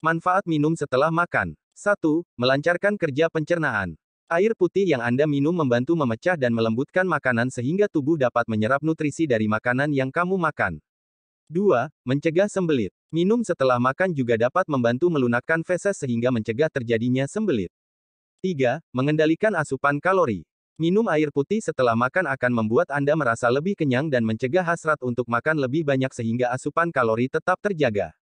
Manfaat minum setelah makan. 1. Melancarkan kerja pencernaan. Air putih yang Anda minum membantu memecah dan melembutkan makanan sehingga tubuh dapat menyerap nutrisi dari makanan yang kamu makan. 2. Mencegah sembelit. Minum setelah makan juga dapat membantu melunakkan feses sehingga mencegah terjadinya sembelit. 3. Mengendalikan asupan kalori. Minum air putih setelah makan akan membuat Anda merasa lebih kenyang dan mencegah hasrat untuk makan lebih banyak sehingga asupan kalori tetap terjaga.